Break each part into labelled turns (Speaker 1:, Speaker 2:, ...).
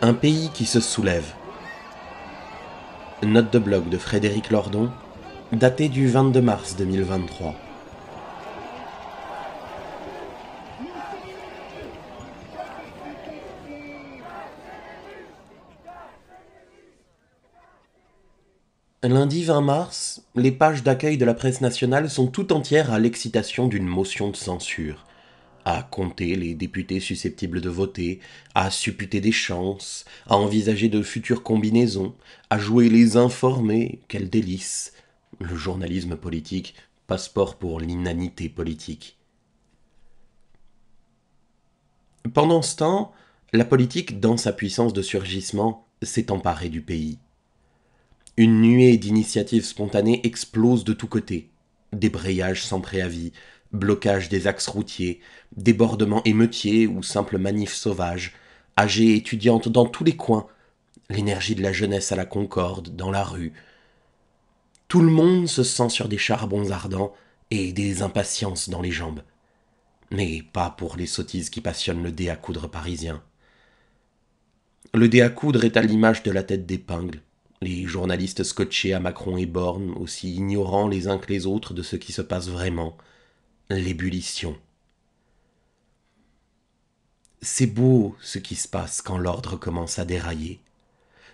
Speaker 1: Un pays qui se soulève. Note de blog de Frédéric Lordon, datée du 22 mars 2023. Lundi 20 mars, les pages d'accueil de la presse nationale sont tout entières à l'excitation d'une motion de censure à compter les députés susceptibles de voter, à supputer des chances, à envisager de futures combinaisons, à jouer les informés, quelle délice. Le journalisme politique, passeport pour l'inanité politique. Pendant ce temps, la politique, dans sa puissance de surgissement, s'est emparée du pays. Une nuée d'initiatives spontanées explose de tous côtés. Débrayage sans préavis, blocage des axes routiers, débordements émeutiers ou simples manifs sauvages, âgées et étudiantes dans tous les coins, l'énergie de la jeunesse à la concorde, dans la rue. Tout le monde se sent sur des charbons ardents et des impatiences dans les jambes. Mais pas pour les sottises qui passionnent le dé à coudre parisien. Le dé à coudre est à l'image de la tête d'épingle, les journalistes scotchés à Macron et Borne, aussi ignorants les uns que les autres de ce qui se passe vraiment, l'ébullition. C'est beau ce qui se passe quand l'ordre commence à dérailler.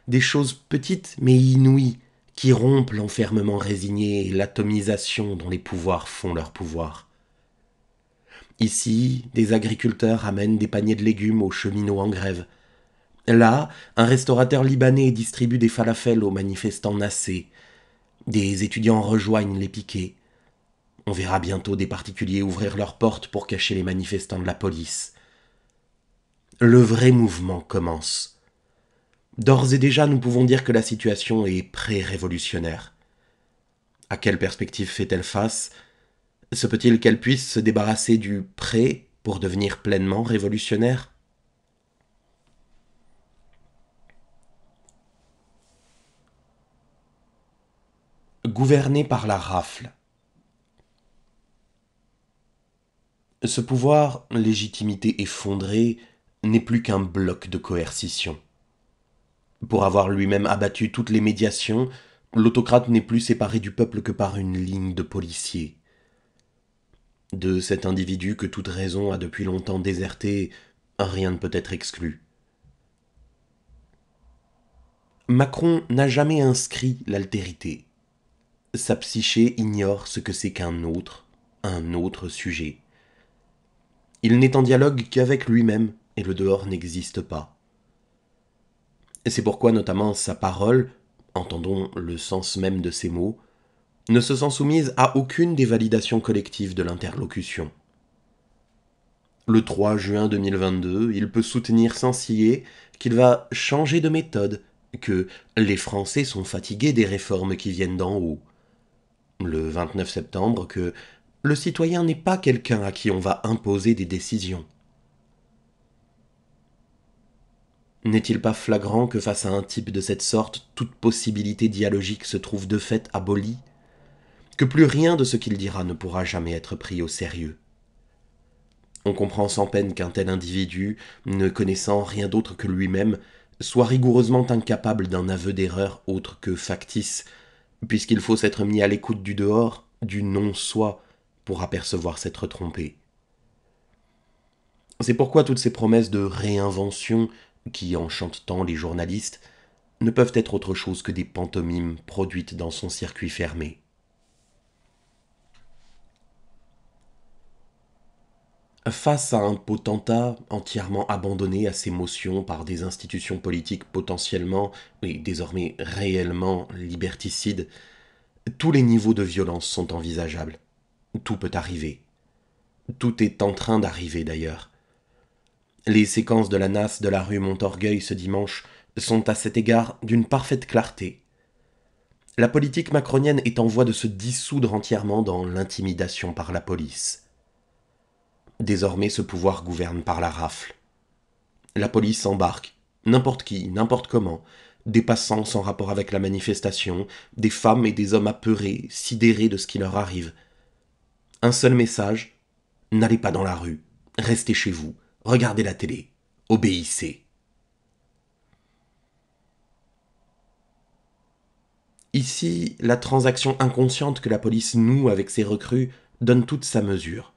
Speaker 1: Des choses petites mais inouïes qui rompent l'enfermement résigné et l'atomisation dont les pouvoirs font leur pouvoir. Ici, des agriculteurs amènent des paniers de légumes aux cheminots en grève. Là, un restaurateur libanais distribue des falafels aux manifestants nassés. Des étudiants rejoignent les piquets. On verra bientôt des particuliers ouvrir leurs portes pour cacher les manifestants de la police. Le vrai mouvement commence. D'ores et déjà, nous pouvons dire que la situation est pré-révolutionnaire. À quelle perspective fait-elle face Se peut-il qu'elle puisse se débarrasser du pré pour devenir pleinement révolutionnaire Gouverné par la rafle. Ce pouvoir, légitimité effondrée, n'est plus qu'un bloc de coercition. Pour avoir lui-même abattu toutes les médiations, l'autocrate n'est plus séparé du peuple que par une ligne de policiers. De cet individu que toute raison a depuis longtemps déserté, rien ne peut être exclu. Macron n'a jamais inscrit l'altérité. Sa psyché ignore ce que c'est qu'un autre, un autre sujet. Il n'est en dialogue qu'avec lui-même, et le dehors n'existe pas. C'est pourquoi notamment sa parole, entendons le sens même de ses mots, ne se sent soumise à aucune des validations collectives de l'interlocution. Le 3 juin 2022, il peut soutenir sans scier qu'il va changer de méthode, que les Français sont fatigués des réformes qui viennent d'en haut. Le 29 septembre, que le citoyen n'est pas quelqu'un à qui on va imposer des décisions. N'est-il pas flagrant que face à un type de cette sorte, toute possibilité dialogique se trouve de fait abolie Que plus rien de ce qu'il dira ne pourra jamais être pris au sérieux On comprend sans peine qu'un tel individu, ne connaissant rien d'autre que lui-même, soit rigoureusement incapable d'un aveu d'erreur autre que factice, puisqu'il faut s'être mis à l'écoute du dehors, du non-soi, pour apercevoir s'être trompé. C'est pourquoi toutes ces promesses de réinvention qui enchantent tant les journalistes ne peuvent être autre chose que des pantomimes produites dans son circuit fermé. Face à un potentat entièrement abandonné à ses motions par des institutions politiques potentiellement et désormais réellement liberticides, tous les niveaux de violence sont envisageables. Tout peut arriver. Tout est en train d'arriver d'ailleurs. Les séquences de la nasse de la rue Montorgueil ce dimanche sont à cet égard d'une parfaite clarté. La politique macronienne est en voie de se dissoudre entièrement dans l'intimidation par la police. Désormais, ce pouvoir gouverne par la rafle. La police embarque, n'importe qui, n'importe comment, des passants sans rapport avec la manifestation, des femmes et des hommes apeurés, sidérés de ce qui leur arrive, un seul message n'allez pas dans la rue, restez chez vous, regardez la télé, obéissez. Ici, la transaction inconsciente que la police noue avec ses recrues donne toute sa mesure.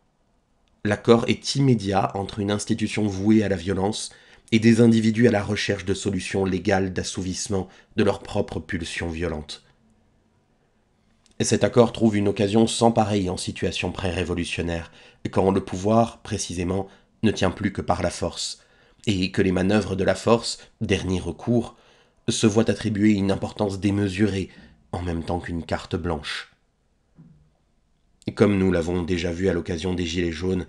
Speaker 1: L'accord est immédiat entre une institution vouée à la violence et des individus à la recherche de solutions légales d'assouvissement de leurs propres pulsions violentes. Cet accord trouve une occasion sans pareille en situation pré-révolutionnaire, quand le pouvoir, précisément, ne tient plus que par la force, et que les manœuvres de la force, dernier recours, se voient attribuer une importance démesurée, en même temps qu'une carte blanche. Comme nous l'avons déjà vu à l'occasion des Gilets jaunes,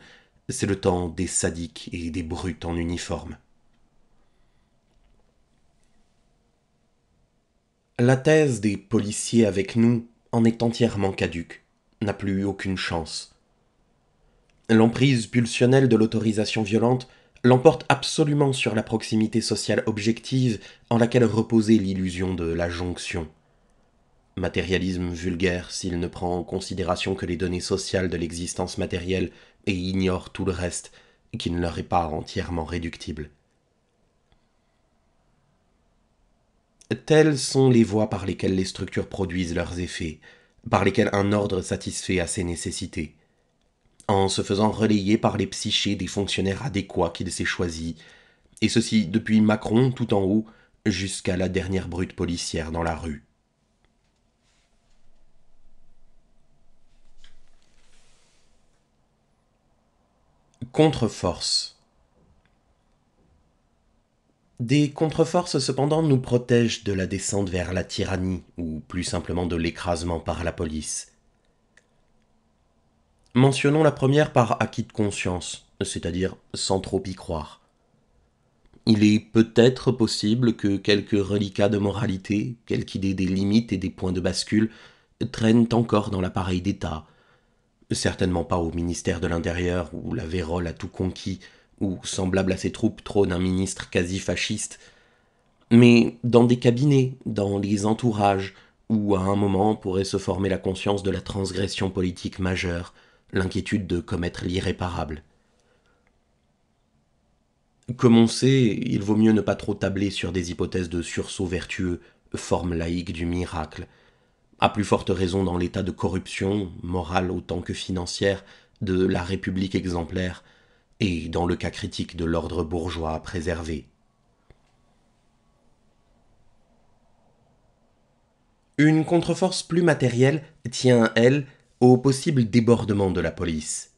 Speaker 1: c'est le temps des sadiques et des brutes en uniforme. La thèse des policiers avec nous est entièrement caduque, n'a plus aucune chance. L'emprise pulsionnelle de l'autorisation violente l'emporte absolument sur la proximité sociale objective en laquelle reposait l'illusion de la jonction. Matérialisme vulgaire s'il ne prend en considération que les données sociales de l'existence matérielle et ignore tout le reste, qui ne leur est pas entièrement réductible. Telles sont les voies par lesquelles les structures produisent leurs effets, par lesquelles un ordre satisfait à ses nécessités. En se faisant relayer par les psychés des fonctionnaires adéquats qu'il s'est choisis, et ceci depuis Macron tout en haut jusqu'à la dernière brute policière dans la rue. Contre-force. Des contre-forces cependant nous protègent de la descente vers la tyrannie, ou plus simplement de l'écrasement par la police. Mentionnons la première par acquis de conscience, c'est-à-dire sans trop y croire. Il est peut-être possible que quelques reliquats de moralité, quelques idée des limites et des points de bascule, traînent encore dans l'appareil d'État. Certainement pas au ministère de l'Intérieur où la vérole a tout conquis, où, semblable à ses troupes, trône un ministre quasi fasciste, mais dans des cabinets, dans les entourages, où à un moment pourrait se former la conscience de la transgression politique majeure, l'inquiétude de commettre l'irréparable. Comme on sait, il vaut mieux ne pas trop tabler sur des hypothèses de sursaut vertueux, forme laïque du miracle, à plus forte raison dans l'état de corruption, morale autant que financière, de la République exemplaire, et, dans le cas critique, de l'ordre bourgeois préservé. Une Une contreforce plus matérielle tient, elle, au possible débordement de la police.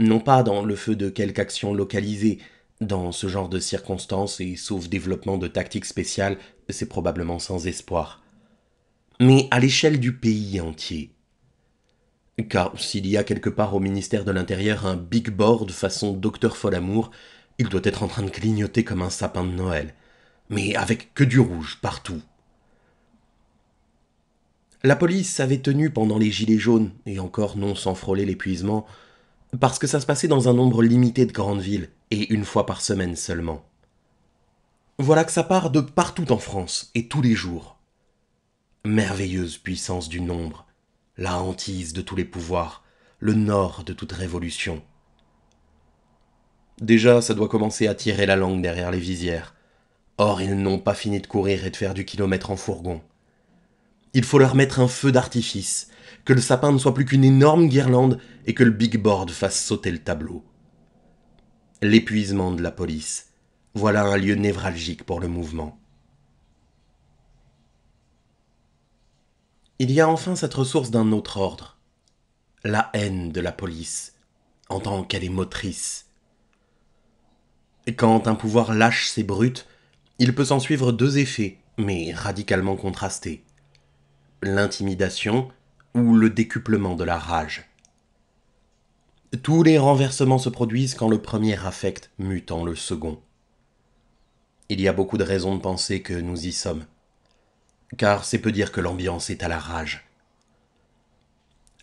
Speaker 1: Non pas dans le feu de quelque action localisée, dans ce genre de circonstances et sauf développement de tactiques spéciales, c'est probablement sans espoir. Mais à l'échelle du pays entier. Car s'il y a quelque part au ministère de l'Intérieur un big board façon Docteur Folamour, il doit être en train de clignoter comme un sapin de Noël. Mais avec que du rouge partout. La police avait tenu pendant les gilets jaunes, et encore non sans frôler l'épuisement, parce que ça se passait dans un nombre limité de grandes villes, et une fois par semaine seulement. Voilà que ça part de partout en France, et tous les jours. Merveilleuse puissance du nombre la hantise de tous les pouvoirs, le nord de toute révolution. Déjà, ça doit commencer à tirer la langue derrière les visières. Or, ils n'ont pas fini de courir et de faire du kilomètre en fourgon. Il faut leur mettre un feu d'artifice, que le sapin ne soit plus qu'une énorme guirlande et que le big board fasse sauter le tableau. L'épuisement de la police. Voilà un lieu névralgique pour le mouvement. Il y a enfin cette ressource d'un autre ordre, la haine de la police, en tant qu'elle est motrice. quand un pouvoir lâche ses brutes, il peut s'en suivre deux effets, mais radicalement contrastés. L'intimidation ou le décuplement de la rage. Tous les renversements se produisent quand le premier affect mutant le second. Il y a beaucoup de raisons de penser que nous y sommes car c'est peu dire que l'ambiance est à la rage.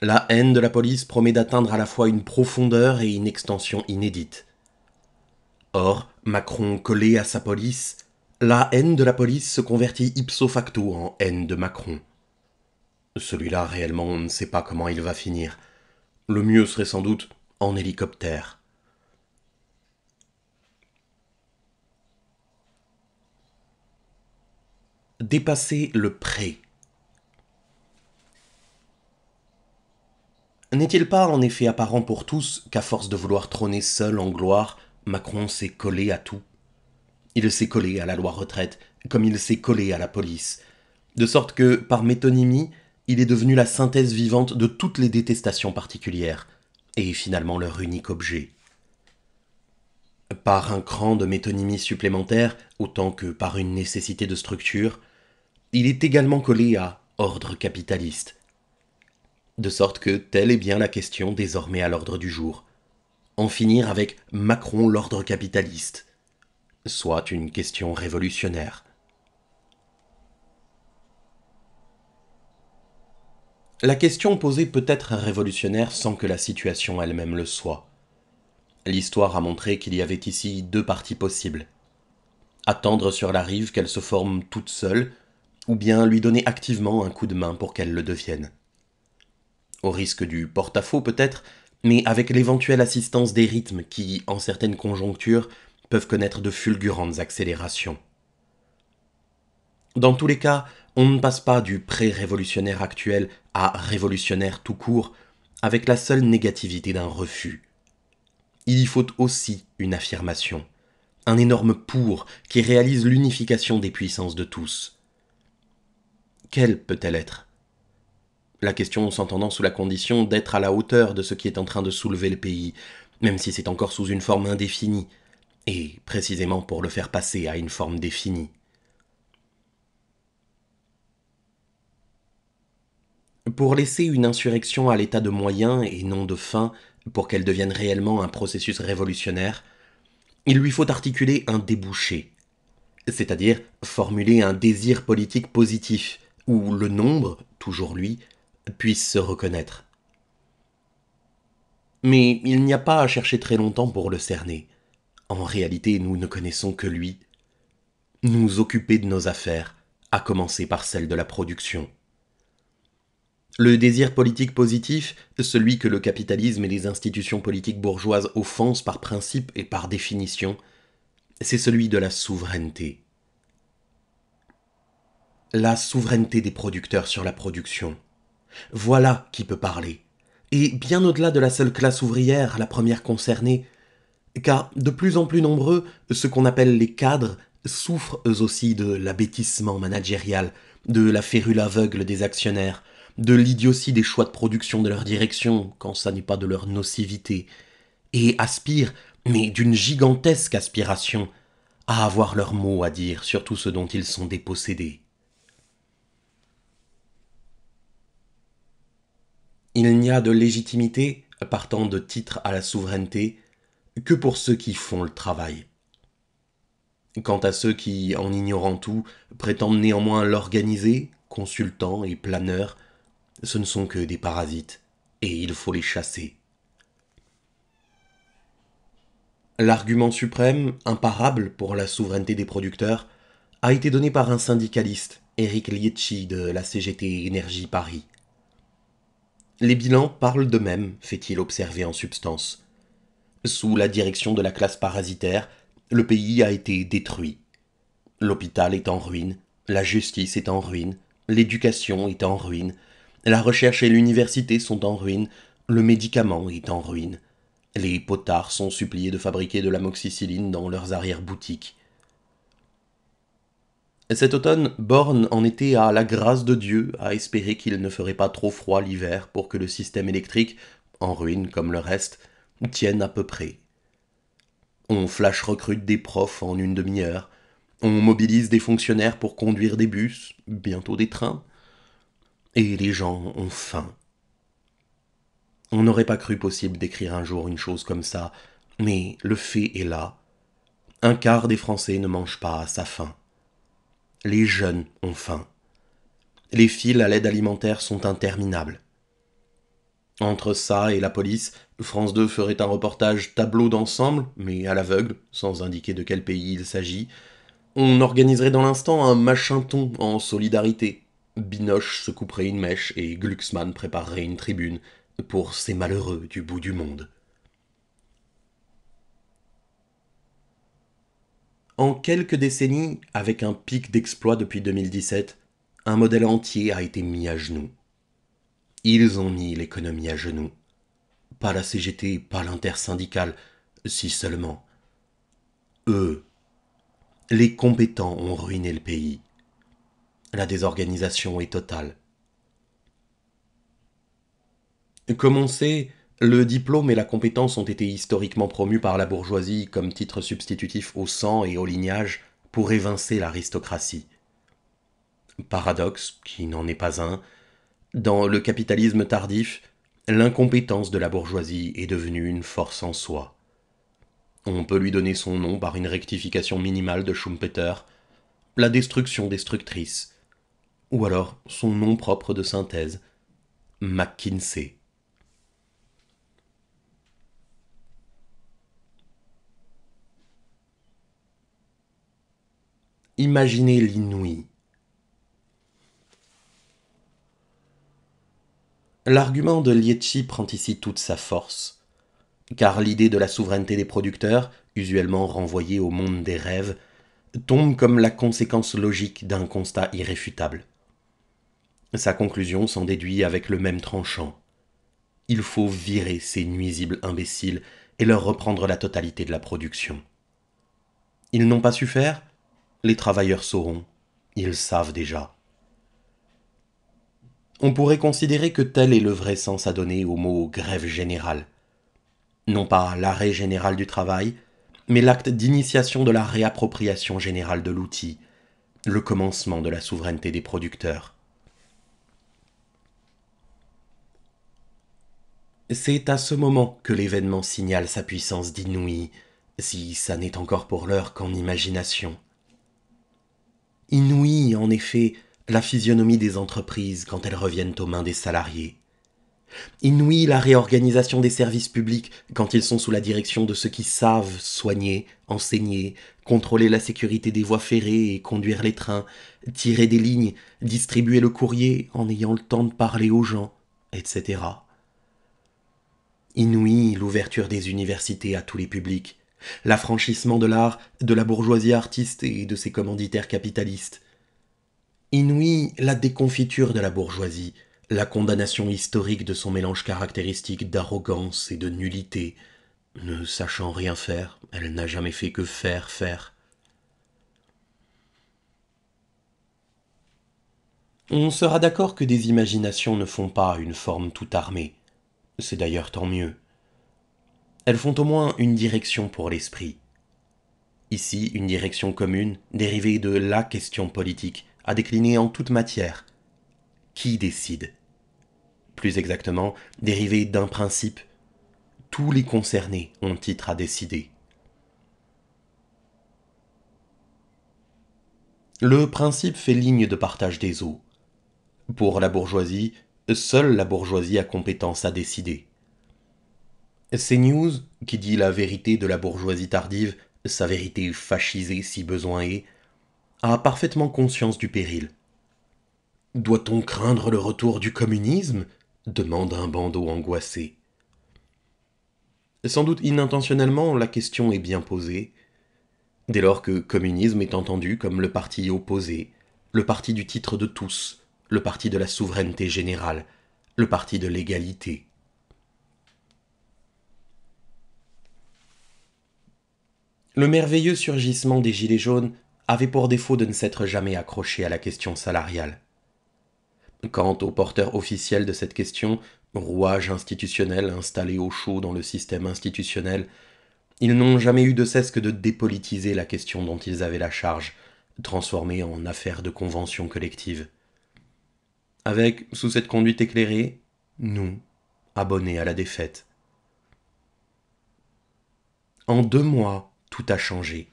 Speaker 1: La haine de la police promet d'atteindre à la fois une profondeur et une extension inédites. Or, Macron collé à sa police, la haine de la police se convertit ipso facto en haine de Macron. Celui-là, réellement, on ne sait pas comment il va finir. Le mieux serait sans doute en hélicoptère. dépasser le pré. N'est-il pas en effet apparent pour tous qu'à force de vouloir trôner seul en gloire, Macron s'est collé à tout Il s'est collé à la loi retraite, comme il s'est collé à la police, de sorte que, par métonymie, il est devenu la synthèse vivante de toutes les détestations particulières, et finalement leur unique objet. Par un cran de métonymie supplémentaire, autant que par une nécessité de structure, il est également collé à ordre capitaliste. De sorte que telle est bien la question désormais à l'ordre du jour. En finir avec Macron l'ordre capitaliste, soit une question révolutionnaire. La question posée peut être révolutionnaire sans que la situation elle-même le soit. L'histoire a montré qu'il y avait ici deux parties possibles. Attendre sur la rive qu'elle se forme toute seule ou bien lui donner activement un coup de main pour qu'elle le devienne. Au risque du porte-à-faux peut-être, mais avec l'éventuelle assistance des rythmes qui, en certaines conjonctures, peuvent connaître de fulgurantes accélérations. Dans tous les cas, on ne passe pas du pré-révolutionnaire actuel à révolutionnaire tout court avec la seule négativité d'un refus. Il y faut aussi une affirmation, un énorme pour qui réalise l'unification des puissances de tous quelle peut-elle être La question s'entendant sous la condition d'être à la hauteur de ce qui est en train de soulever le pays, même si c'est encore sous une forme indéfinie, et précisément pour le faire passer à une forme définie. Pour laisser une insurrection à l'état de moyen et non de fin, pour qu'elle devienne réellement un processus révolutionnaire, il lui faut articuler un débouché, c'est-à-dire formuler un désir politique positif, où le nombre, toujours lui, puisse se reconnaître. Mais il n'y a pas à chercher très longtemps pour le cerner. En réalité, nous ne connaissons que lui. Nous occuper de nos affaires, à commencer par celle de la production. Le désir politique positif, celui que le capitalisme et les institutions politiques bourgeoises offensent par principe et par définition, c'est celui de la souveraineté. La souveraineté des producteurs sur la production. Voilà qui peut parler. Et bien au-delà de la seule classe ouvrière, la première concernée, car de plus en plus nombreux, ce qu'on appelle les cadres, souffrent eux aussi de l'abêtissement managérial, de la férule aveugle des actionnaires, de l'idiotie des choix de production de leur direction, quand ça n'est pas de leur nocivité, et aspirent, mais d'une gigantesque aspiration, à avoir leur mot à dire sur tout ce dont ils sont dépossédés. Il n'y a de légitimité, partant de titre à la souveraineté, que pour ceux qui font le travail. Quant à ceux qui, en ignorant tout, prétendent néanmoins l'organiser, consultants et planeurs, ce ne sont que des parasites, et il faut les chasser. L'argument suprême, imparable pour la souveraineté des producteurs, a été donné par un syndicaliste, Eric Lietchi de la CGT Énergie Paris. Les bilans parlent d'eux-mêmes, fait-il observer en substance. Sous la direction de la classe parasitaire, le pays a été détruit. L'hôpital est en ruine, la justice est en ruine, l'éducation est en ruine, la recherche et l'université sont en ruine, le médicament est en ruine. Les potards sont suppliés de fabriquer de l'amoxicilline dans leurs arrière-boutiques. Cet automne, Borne en était à la grâce de Dieu, à espérer qu'il ne ferait pas trop froid l'hiver pour que le système électrique, en ruine comme le reste, tienne à peu près. On flash recrute des profs en une demi-heure, on mobilise des fonctionnaires pour conduire des bus, bientôt des trains, et les gens ont faim. On n'aurait pas cru possible d'écrire un jour une chose comme ça, mais le fait est là. Un quart des Français ne mangent pas à sa faim. Les jeunes ont faim. Les fils à l'aide alimentaire sont interminables. Entre ça et la police, France 2 ferait un reportage tableau d'ensemble, mais à l'aveugle, sans indiquer de quel pays il s'agit. On organiserait dans l'instant un machin-ton en solidarité. Binoche se couperait une mèche et Glucksmann préparerait une tribune pour ces malheureux du bout du monde. En quelques décennies, avec un pic d'exploits depuis 2017, un modèle entier a été mis à genoux. Ils ont mis l'économie à genoux. Pas la CGT, pas l'intersyndicale, si seulement. Eux, les compétents ont ruiné le pays. La désorganisation est totale. Commencez. Le diplôme et la compétence ont été historiquement promus par la bourgeoisie comme titre substitutif au sang et au lignage pour évincer l'aristocratie. Paradoxe, qui n'en est pas un, dans le capitalisme tardif, l'incompétence de la bourgeoisie est devenue une force en soi. On peut lui donner son nom par une rectification minimale de Schumpeter, la destruction destructrice, ou alors son nom propre de synthèse, McKinsey. Imaginez l'inouï. L'argument de Lietchi prend ici toute sa force, car l'idée de la souveraineté des producteurs, usuellement renvoyée au monde des rêves, tombe comme la conséquence logique d'un constat irréfutable. Sa conclusion s'en déduit avec le même tranchant. Il faut virer ces nuisibles imbéciles et leur reprendre la totalité de la production. Ils n'ont pas su faire les travailleurs sauront, ils savent déjà. On pourrait considérer que tel est le vrai sens à donner au mot grève générale. Non pas l'arrêt général du travail, mais l'acte d'initiation de la réappropriation générale de l'outil, le commencement de la souveraineté des producteurs. C'est à ce moment que l'événement signale sa puissance d'inouïe, si ça n'est encore pour l'heure qu'en imagination inouïe en effet la physionomie des entreprises quand elles reviennent aux mains des salariés. Inouïe la réorganisation des services publics quand ils sont sous la direction de ceux qui savent soigner, enseigner, contrôler la sécurité des voies ferrées et conduire les trains, tirer des lignes, distribuer le courrier en ayant le temps de parler aux gens, etc. Inouïe l'ouverture des universités à tous les publics, l'affranchissement de l'art, de la bourgeoisie artiste et de ses commanditaires capitalistes. Inouïe la déconfiture de la bourgeoisie, la condamnation historique de son mélange caractéristique d'arrogance et de nullité. Ne sachant rien faire, elle n'a jamais fait que faire, faire. On sera d'accord que des imaginations ne font pas une forme tout armée. C'est d'ailleurs tant mieux elles font au moins une direction pour l'esprit. Ici, une direction commune, dérivée de la question politique, à décliner en toute matière. Qui décide Plus exactement, dérivée d'un principe. Tous les concernés ont titre à décider. Le principe fait ligne de partage des eaux. Pour la bourgeoisie, seule la bourgeoisie a compétence à décider. CNews, qui dit la vérité de la bourgeoisie tardive, sa vérité fascisée si besoin est, a parfaitement conscience du péril. Doit-on craindre le retour du communisme demande un bandeau angoissé. Sans doute inintentionnellement, la question est bien posée. Dès lors que communisme est entendu comme le parti opposé, le parti du titre de tous, le parti de la souveraineté générale, le parti de l'égalité. Le merveilleux surgissement des Gilets jaunes avait pour défaut de ne s'être jamais accroché à la question salariale. Quant au porteurs officiels de cette question, rouage institutionnel installé au chaud dans le système institutionnel, ils n'ont jamais eu de cesse que de dépolitiser la question dont ils avaient la charge, transformée en affaire de convention collective. Avec, sous cette conduite éclairée, nous, abonnés à la défaite. En deux mois, tout a changé.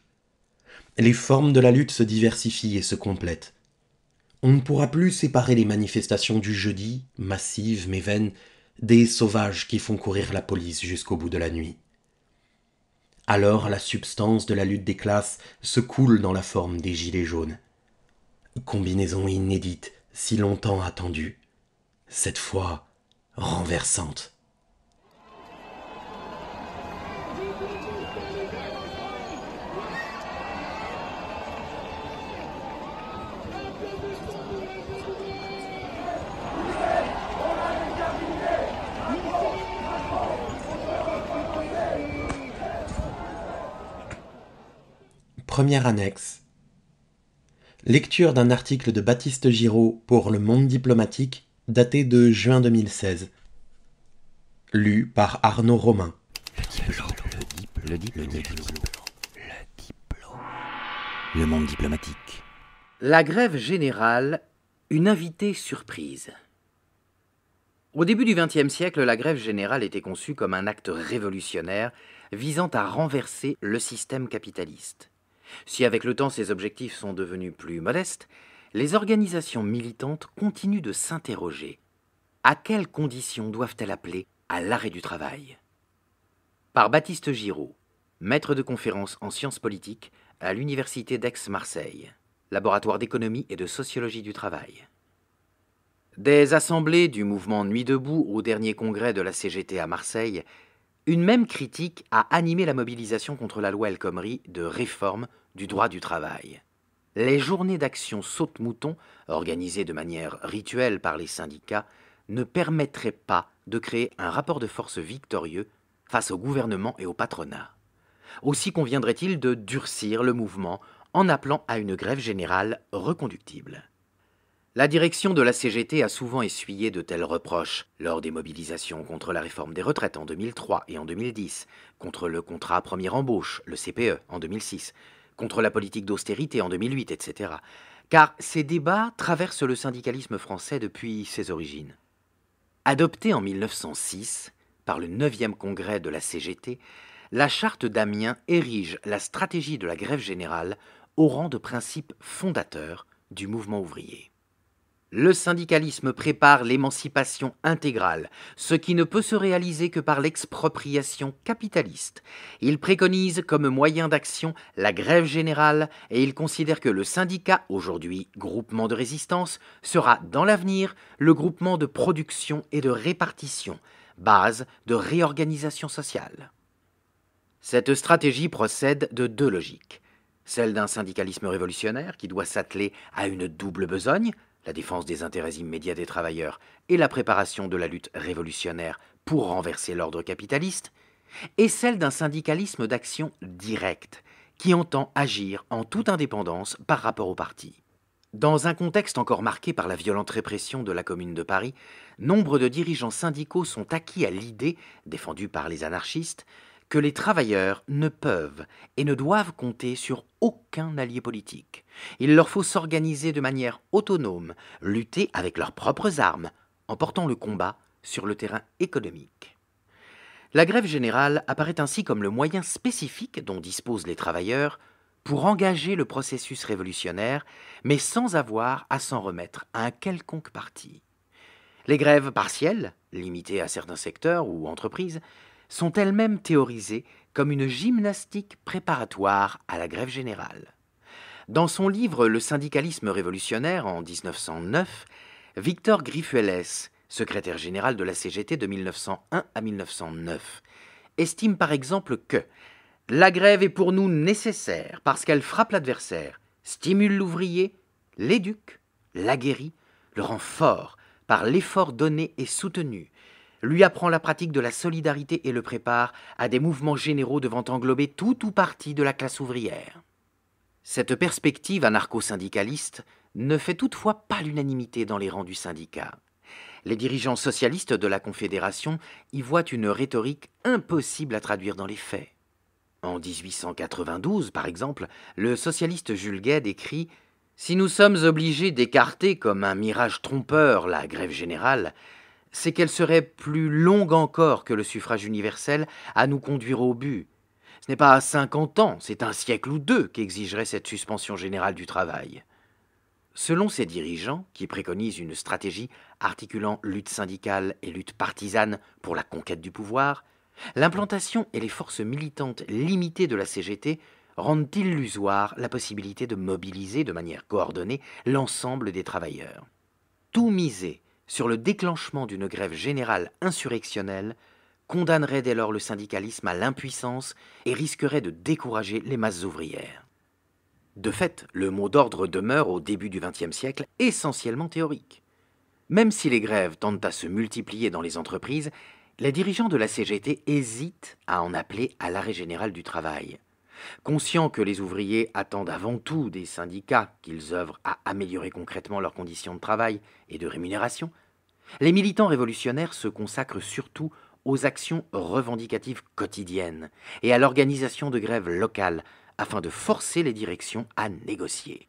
Speaker 1: Les formes de la lutte se diversifient et se complètent. On ne pourra plus séparer les manifestations du jeudi, massives mais vaines, des sauvages qui font courir la police jusqu'au bout de la nuit. Alors la substance de la lutte des classes se coule dans la forme des gilets jaunes. Combinaison inédite, si longtemps attendue, cette fois renversante. Première annexe. Lecture d'un article de Baptiste Giraud pour Le Monde diplomatique, daté de juin 2016. Lu par Arnaud Romain. Le, diplôme. Le monde diplomatique.
Speaker 2: La grève générale, une invitée surprise. Au début du XXe siècle, la grève générale était conçue comme un acte révolutionnaire visant à renverser le système capitaliste. Si avec le temps ces objectifs sont devenus plus modestes, les organisations militantes continuent de s'interroger. À quelles conditions doivent-elles appeler à l'arrêt du travail Par Baptiste Giraud, maître de conférences en sciences politiques à l'Université d'Aix-Marseille, laboratoire d'économie et de sociologie du travail. Des assemblées du mouvement Nuit debout au dernier congrès de la CGT à Marseille, une même critique a animé la mobilisation contre la loi El Khomri de réforme du droit du travail. Les journées d'action saute-mouton, organisées de manière rituelle par les syndicats, ne permettraient pas de créer un rapport de force victorieux face au gouvernement et au patronat. Aussi conviendrait-il de durcir le mouvement en appelant à une grève générale reconductible. La direction de la CGT a souvent essuyé de tels reproches lors des mobilisations contre la réforme des retraites en 2003 et en 2010, contre le contrat première embauche, le CPE, en 2006, contre la politique d'austérité en 2008, etc. Car ces débats traversent le syndicalisme français depuis ses origines. Adoptée en 1906 par le 9e congrès de la CGT, la charte d'Amiens érige la stratégie de la grève générale au rang de principe fondateur du mouvement ouvrier. Le syndicalisme prépare l'émancipation intégrale, ce qui ne peut se réaliser que par l'expropriation capitaliste. Il préconise comme moyen d'action la grève générale et il considère que le syndicat, aujourd'hui groupement de résistance, sera dans l'avenir le groupement de production et de répartition, base de réorganisation sociale. Cette stratégie procède de deux logiques. Celle d'un syndicalisme révolutionnaire qui doit s'atteler à une double besogne, la défense des intérêts immédiats des travailleurs et la préparation de la lutte révolutionnaire pour renverser l'ordre capitaliste, et celle d'un syndicalisme d'action directe, qui entend agir en toute indépendance par rapport au parti. Dans un contexte encore marqué par la violente répression de la Commune de Paris, nombre de dirigeants syndicaux sont acquis à l'idée, défendue par les anarchistes, que les travailleurs ne peuvent et ne doivent compter sur aucun allié politique. Il leur faut s'organiser de manière autonome, lutter avec leurs propres armes, en portant le combat sur le terrain économique. La grève générale apparaît ainsi comme le moyen spécifique dont disposent les travailleurs pour engager le processus révolutionnaire, mais sans avoir à s'en remettre à un quelconque parti. Les grèves partielles, limitées à certains secteurs ou entreprises, sont elles-mêmes théorisées comme une gymnastique préparatoire à la grève générale. Dans son livre Le syndicalisme révolutionnaire en 1909, Victor Griffuelles, secrétaire général de la CGT de 1901 à 1909, estime par exemple que la grève est pour nous nécessaire parce qu'elle frappe l'adversaire, stimule l'ouvrier, l'éduque, guérit, le rend fort par l'effort donné et soutenu, lui apprend la pratique de la solidarité et le prépare à des mouvements généraux devant englober tout ou partie de la classe ouvrière. Cette perspective anarcho-syndicaliste ne fait toutefois pas l'unanimité dans les rangs du syndicat. Les dirigeants socialistes de la Confédération y voient une rhétorique impossible à traduire dans les faits. En 1892, par exemple, le socialiste Jules Gued écrit Si nous sommes obligés d'écarter comme un mirage trompeur la grève générale, c'est qu'elle serait plus longue encore que le suffrage universel à nous conduire au but. Ce n'est pas à 50 ans, c'est un siècle ou deux qu'exigerait cette suspension générale du travail. Selon ces dirigeants, qui préconisent une stratégie articulant lutte syndicale et lutte partisane pour la conquête du pouvoir, l'implantation et les forces militantes limitées de la CGT rendent illusoire la possibilité de mobiliser de manière coordonnée l'ensemble des travailleurs. Tout misé sur le déclenchement d'une grève générale insurrectionnelle condamnerait dès lors le syndicalisme à l'impuissance et risquerait de décourager les masses ouvrières. De fait, le mot d'ordre demeure au début du XXe siècle essentiellement théorique. Même si les grèves tendent à se multiplier dans les entreprises, les dirigeants de la CGT hésitent à en appeler à l'arrêt général du travail. Conscient que les ouvriers attendent avant tout des syndicats qu'ils œuvrent à améliorer concrètement leurs conditions de travail et de rémunération, les militants révolutionnaires se consacrent surtout aux actions revendicatives quotidiennes et à l'organisation de grèves locales afin de forcer les directions à négocier.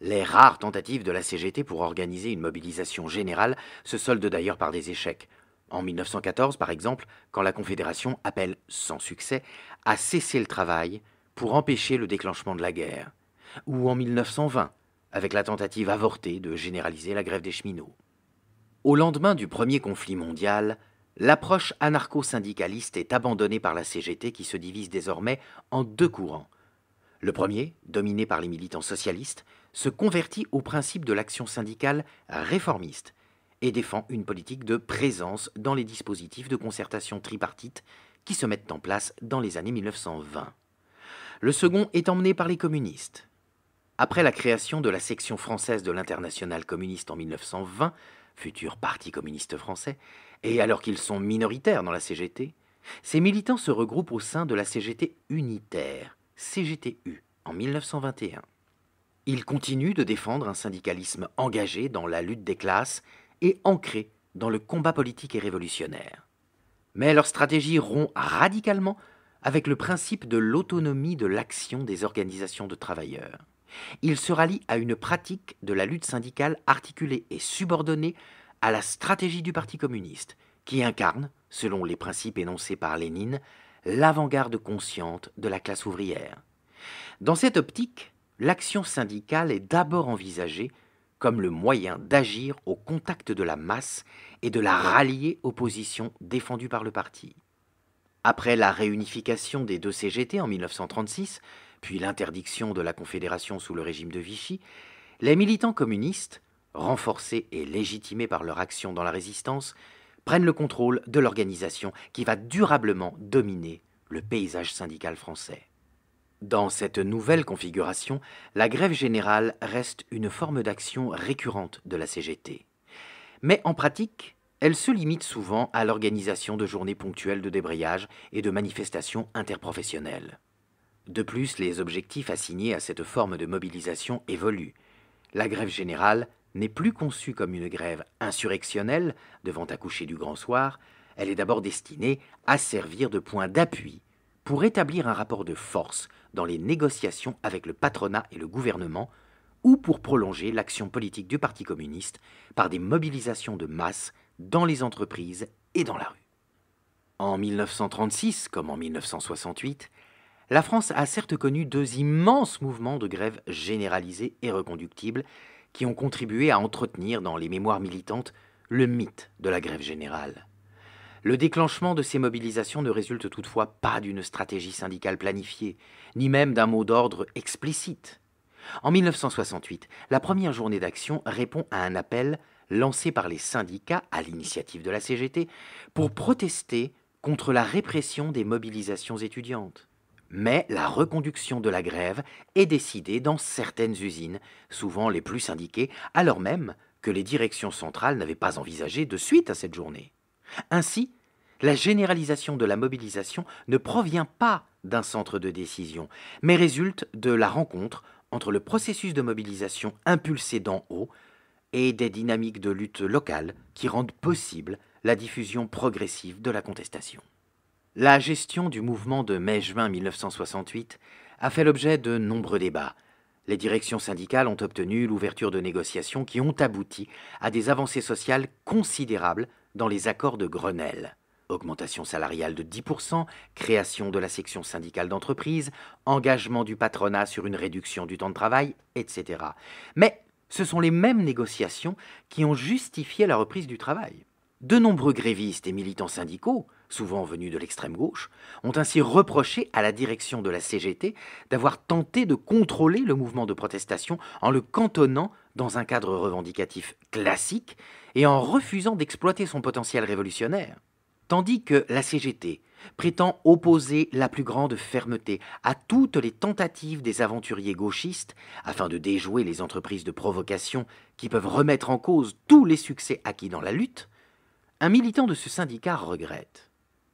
Speaker 2: Les rares tentatives de la CGT pour organiser une mobilisation générale se soldent d'ailleurs par des échecs. En 1914, par exemple, quand la Confédération appelle, sans succès, à cesser le travail pour empêcher le déclenchement de la guerre, ou en 1920, avec la tentative avortée de généraliser la grève des cheminots. Au lendemain du premier conflit mondial, l'approche anarcho-syndicaliste est abandonnée par la CGT qui se divise désormais en deux courants. Le premier, dominé par les militants socialistes, se convertit au principe de l'action syndicale réformiste et défend une politique de présence dans les dispositifs de concertation tripartite qui se mettent en place dans les années 1920 le second est emmené par les communistes. Après la création de la section française de l'Internationale communiste en 1920, futur Parti communiste français, et alors qu'ils sont minoritaires dans la CGT, ces militants se regroupent au sein de la CGT unitaire, CGTU, en 1921. Ils continuent de défendre un syndicalisme engagé dans la lutte des classes et ancré dans le combat politique et révolutionnaire. Mais leur stratégie rompt radicalement avec le principe de l'autonomie de l'action des organisations de travailleurs. Il se rallie à une pratique de la lutte syndicale articulée et subordonnée à la stratégie du Parti communiste, qui incarne, selon les principes énoncés par Lénine, l'avant-garde consciente de la classe ouvrière. Dans cette optique, l'action syndicale est d'abord envisagée comme le moyen d'agir au contact de la masse et de la rallier aux positions défendues par le parti. Après la réunification des deux CGT en 1936, puis l'interdiction de la Confédération sous le régime de Vichy, les militants communistes, renforcés et légitimés par leur action dans la résistance, prennent le contrôle de l'organisation qui va durablement dominer le paysage syndical français. Dans cette nouvelle configuration, la grève générale reste une forme d'action récurrente de la CGT. Mais en pratique, elle se limite souvent à l'organisation de journées ponctuelles de débrayage et de manifestations interprofessionnelles. De plus, les objectifs assignés à cette forme de mobilisation évoluent. La grève générale n'est plus conçue comme une grève insurrectionnelle devant accoucher du grand soir, elle est d'abord destinée à servir de point d'appui pour établir un rapport de force dans les négociations avec le patronat et le gouvernement, ou pour prolonger l'action politique du Parti communiste par des mobilisations de masse dans les entreprises et dans la rue. En 1936 comme en 1968, la France a certes connu deux immenses mouvements de grève généralisés et reconductibles qui ont contribué à entretenir dans les mémoires militantes le mythe de la grève générale. Le déclenchement de ces mobilisations ne résulte toutefois pas d'une stratégie syndicale planifiée, ni même d'un mot d'ordre explicite. En 1968, la première journée d'action répond à un appel lancée par les syndicats à l'initiative de la CGT pour protester contre la répression des mobilisations étudiantes. Mais la reconduction de la grève est décidée dans certaines usines, souvent les plus syndiquées, alors même que les directions centrales n'avaient pas envisagé de suite à cette journée. Ainsi, la généralisation de la mobilisation ne provient pas d'un centre de décision, mais résulte de la rencontre entre le processus de mobilisation impulsé d'en haut et des dynamiques de lutte locale qui rendent possible la diffusion progressive de la contestation. La gestion du mouvement de mai-juin 1968 a fait l'objet de nombreux débats. Les directions syndicales ont obtenu l'ouverture de négociations qui ont abouti à des avancées sociales considérables dans les accords de Grenelle. Augmentation salariale de 10%, création de la section syndicale d'entreprise, engagement du patronat sur une réduction du temps de travail, etc. Mais ce sont les mêmes négociations qui ont justifié la reprise du travail. De nombreux grévistes et militants syndicaux, souvent venus de l'extrême gauche, ont ainsi reproché à la direction de la CGT d'avoir tenté de contrôler le mouvement de protestation en le cantonnant dans un cadre revendicatif classique et en refusant d'exploiter son potentiel révolutionnaire. Tandis que la CGT, prétend opposer la plus grande fermeté à toutes les tentatives des aventuriers gauchistes afin de déjouer les entreprises de provocation qui peuvent remettre en cause tous les succès acquis dans la lutte, un militant de ce syndicat regrette.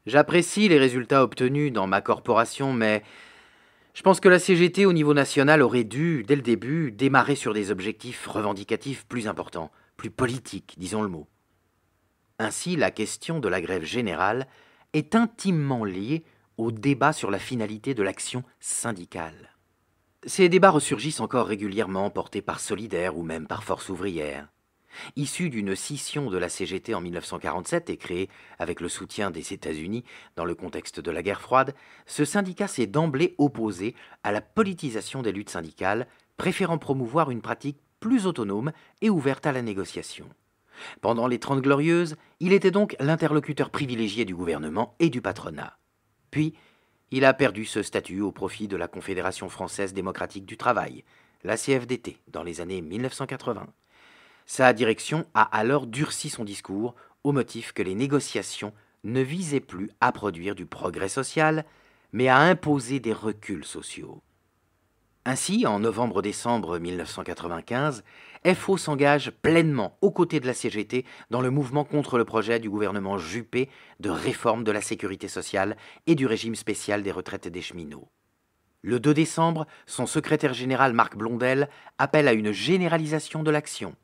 Speaker 2: J'apprécie les résultats obtenus dans ma corporation, mais je pense que la CGT au niveau national aurait dû, dès le début, démarrer sur des objectifs revendicatifs plus importants, plus politiques, disons le mot. Ainsi, la question de la grève générale est intimement lié au débat sur la finalité de l'action syndicale. Ces débats ressurgissent encore régulièrement portés par Solidaire ou même par Force ouvrière. Issu d'une scission de la CGT en 1947 et créée avec le soutien des États-Unis dans le contexte de la guerre froide, ce syndicat s'est d'emblée opposé à la politisation des luttes syndicales, préférant promouvoir une pratique plus autonome et ouverte à la négociation. Pendant les Trente Glorieuses, il était donc l'interlocuteur privilégié du gouvernement et du patronat. Puis, il a perdu ce statut au profit de la Confédération française démocratique du travail, la CFDT, dans les années 1980. Sa direction a alors durci son discours au motif que les négociations ne visaient plus à produire du progrès social, mais à imposer des reculs sociaux. Ainsi, en novembre-décembre 1995, FO s'engage pleinement aux côtés de la CGT dans le mouvement contre le projet du gouvernement Juppé de réforme de la sécurité sociale et du régime spécial des retraites des cheminots. Le 2 décembre, son secrétaire général Marc Blondel appelle à une généralisation de l'action.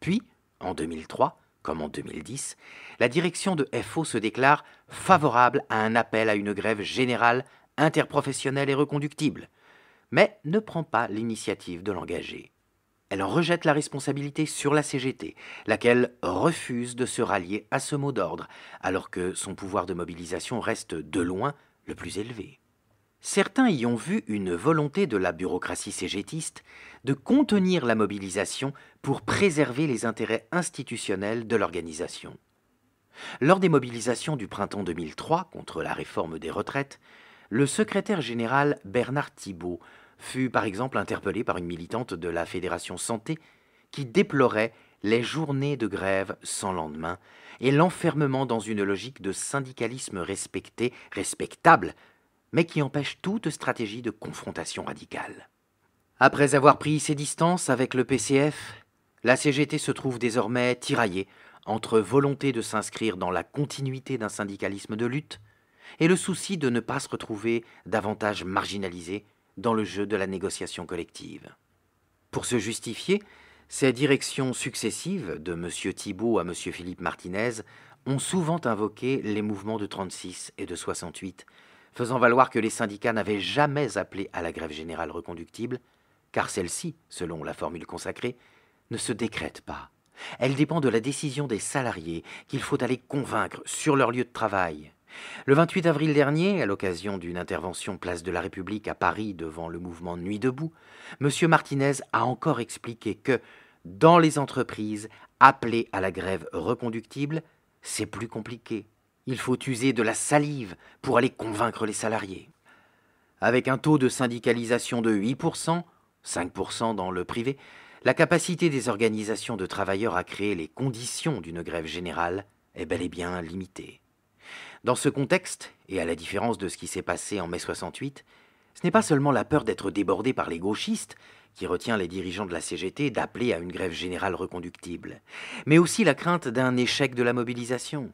Speaker 2: Puis, en 2003, comme en 2010, la direction de FO se déclare favorable à un appel à une grève générale, interprofessionnelle et reconductible, mais ne prend pas l'initiative de l'engager. Elle rejette la responsabilité sur la CGT, laquelle refuse de se rallier à ce mot d'ordre, alors que son pouvoir de mobilisation reste de loin le plus élevé. Certains y ont vu une volonté de la bureaucratie cégétiste de contenir la mobilisation pour préserver les intérêts institutionnels de l'organisation. Lors des mobilisations du printemps 2003 contre la réforme des retraites, le secrétaire général Bernard Thibault fut par exemple interpellé par une militante de la Fédération Santé qui déplorait les journées de grève sans lendemain et l'enfermement dans une logique de syndicalisme respecté, respectable, mais qui empêche toute stratégie de confrontation radicale. Après avoir pris ses distances avec le PCF, la CGT se trouve désormais tiraillée entre volonté de s'inscrire dans la continuité d'un syndicalisme de lutte et le souci de ne pas se retrouver davantage marginalisé dans le jeu de la négociation collective. Pour se justifier, ces directions successives, de M. Thibault à M. Philippe Martinez, ont souvent invoqué les mouvements de 36 et de 68, faisant valoir que les syndicats n'avaient jamais appelé à la grève générale reconductible, car celle-ci, selon la formule consacrée, ne se décrète pas. Elle dépend de la décision des salariés qu'il faut aller convaincre sur leur lieu de travail. Le 28 avril dernier, à l'occasion d'une intervention place de la République à Paris devant le mouvement Nuit debout, M. Martinez a encore expliqué que, dans les entreprises, appeler à la grève reconductible, c'est plus compliqué. Il faut user de la salive pour aller convaincre les salariés. Avec un taux de syndicalisation de 8%, 5% dans le privé, la capacité des organisations de travailleurs à créer les conditions d'une grève générale est bel et bien limitée. Dans ce contexte, et à la différence de ce qui s'est passé en mai 68, ce n'est pas seulement la peur d'être débordé par les gauchistes qui retient les dirigeants de la CGT d'appeler à une grève générale reconductible, mais aussi la crainte d'un échec de la mobilisation.